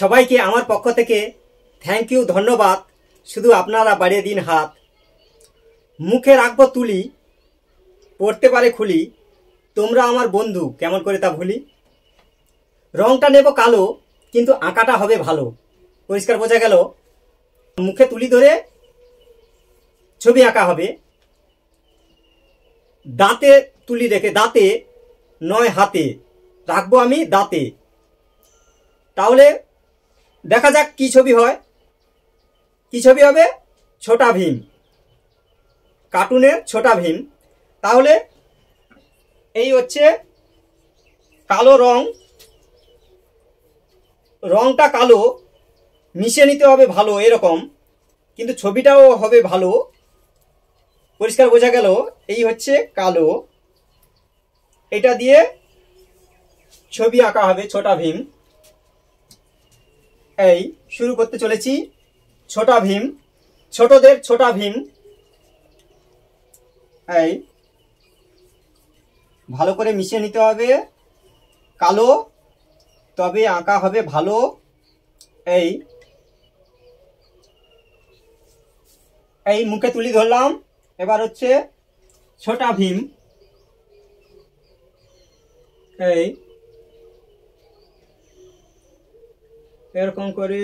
সবাইকে আমার পক্ষ থেকে থ্যাংক ইউ ধন্যবাদ শুধু আপনারা বাড়িয়ে দিন হাত মুখে রাখবো তুলি পড়তে পারে খুলি তোমরা আমার বন্ধু কেমন করে তা ভুলি রংটা নেব কালো কিন্তু আঁকাটা হবে ভালো পরিষ্কার বোঝা গেল মুখে তুলি ধরে ছবি আঁকা হবে দাঁতে তুলি রেখে দাঁতে নয় হাতে রাখবো আমি দাঁতে তাহলে দেখা যাক কি ছবি হয় কি ছবি হবে ছোটা ভীম কার্টুনের ছোটা ভীম তাহলে এই হচ্ছে কালো রং রংটা কালো মিশে নিতে হবে ভালো এরকম কিন্তু ছবিটাও হবে ভালো পরিষ্কার বোঝা গেল এই হচ্ছে কালো এটা দিয়ে ছবি আঁকা হবে ছোটা ভীম এই শুরু করতে চলেছি ছোটা ভীম ছোটদের ছোটা ভীম এই ভালো করে মিশিয়ে নিতে হবে কালো তবে আঁকা হবে ভালো এই এই মুখে তুলি ধরলাম এবার হচ্ছে ছোটা ভীম এই এরকম করে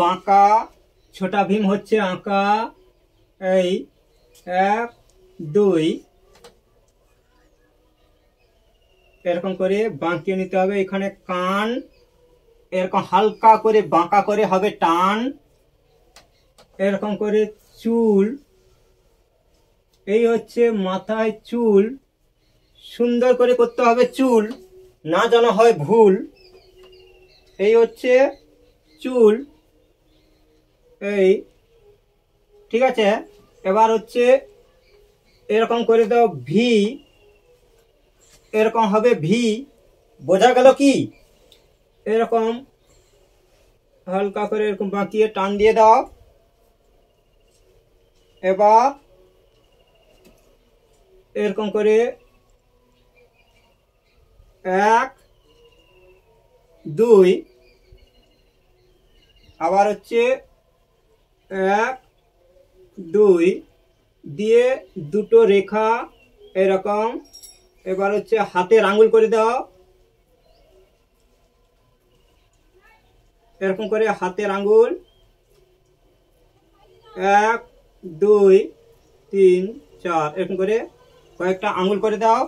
বাঁকা ছোটা ভীম হচ্ছে আঁকা এই এক দুই এরকম করে বাঁকিয়ে নিতে হবে এখানে কান এরকম হালকা করে বাঁকা করে হবে টান এরকম করে চুল এই হচ্ছে মাথায় চুল সুন্দর করে করতে হবে চুল না জানা হয় ভুল এই হচ্ছে চুল এই ঠিক আছে এবার হচ্ছে এরকম করে দাও ভি এরকম হবে ভি বোঝা গেল কি এরকম হালকা করে এরকম বাঁকিয়ে টান দিয়ে দাও এবার এরকম করে এক দুই আবার হচ্ছে এক দুই দিয়ে দুটো রেখা এরকম এবার হচ্ছে হাতের আঙুল করে দাও এরকম করে হাতের আঙুল এক দুই তিন চার এরকম করে কয়েকটা আঙুল করে দাও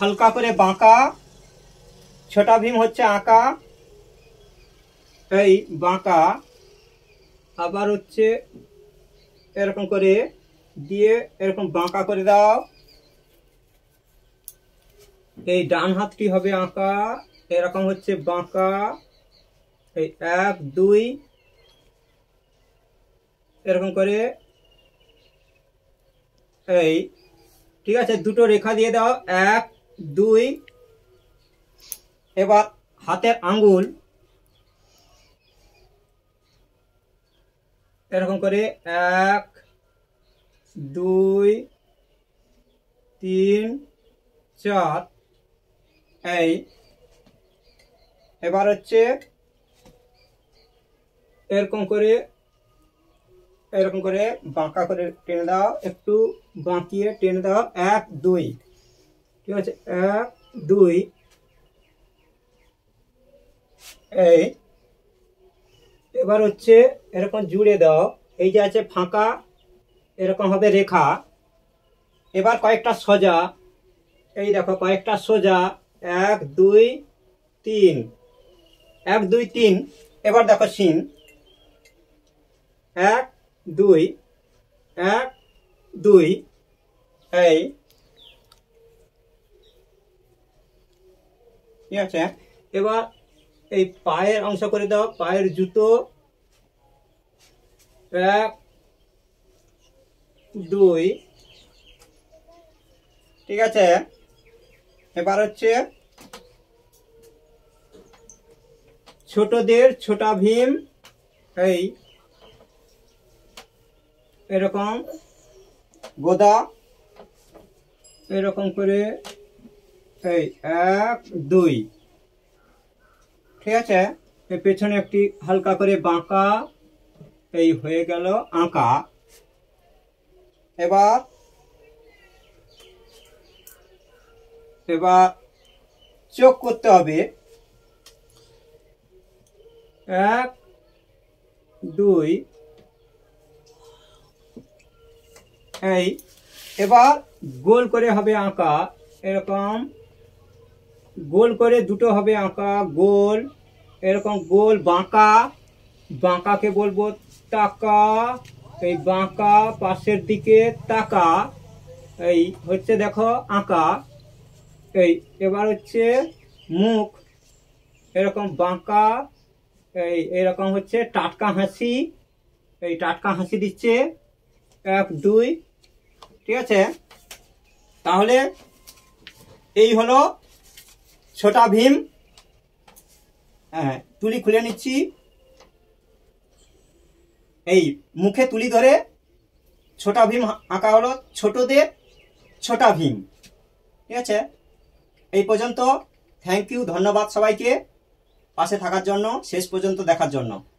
হালকা করে বাঁকা ছোটা ভীম হচ্ছে আঁকা এই বাঁকা আবার হচ্ছে এরকম করে দিয়ে এরকম বাঁকা করে দাও এই ডান হাতটি হবে আঁকা এরকম হচ্ছে বাঁকা এই এক দুই এরকম করে এই ঠিক আছে দুটো রেখা দিয়ে দাও এক দুই এবার হাতের আঙ্গুল এরকম করে এক দুই তিন চার এই এবার হচ্ছে এরকম করে এরকম করে বাঁকা করে টেনে দাও একটু বাঁকিয়ে টেনে দাও এক দুই ঠিক আছে এক দুই এই এবার হচ্ছে এরকম জুড়ে দাও এই যে আছে ফাঁকা এরকম হবে রেখা এবার কয়েকটা সোজা এই দেখো কয়েকটা সোজা এক দুই তিন এক দুই তিন এবার দেখো সিন এক দুই এক দুই এই ঠিক আছে এবার এই পায়ের অংশ করে দাও পায়ের জুতো এক দুই ঠিক আছে এবার হচ্ছে ছোটদের ছোটা ভীম এই এরকম গোদা এরকম করে এই এক দুই ঠিক আছে পেছনে একটি হালকা করে বাঁকা এই হয়ে গেল আঁকা এবার এবার চোখ করতে হবে এক দুই এই এবার গোল করে হবে আঁকা এরকম গোল করে দুটো হবে আঁকা গোল এরকম গোল বাঁকা বাঁকাকে বলবো টাকা এই বাঁকা পাশের দিকে তাকা এই হচ্ছে দেখো আঁকা এই এবার হচ্ছে মুখ এরকম বাঁকা এই এরকম হচ্ছে টাটকা হাসি এই টাটকা হাসি দিচ্ছে এক দুই ঠিক আছে তাহলে এই হলো ছোটা ভীম হ্যাঁ তুলি খুলে নিচ্ছি এই মুখে তুলি ধরে ছোটা ভীম আঁকা হলো ছোটদের ছোটা ভীম ঠিক আছে এই পর্যন্ত থ্যাংক ইউ ধন্যবাদ সবাইকে পাশে থাকার জন্য শেষ পর্যন্ত দেখার জন্য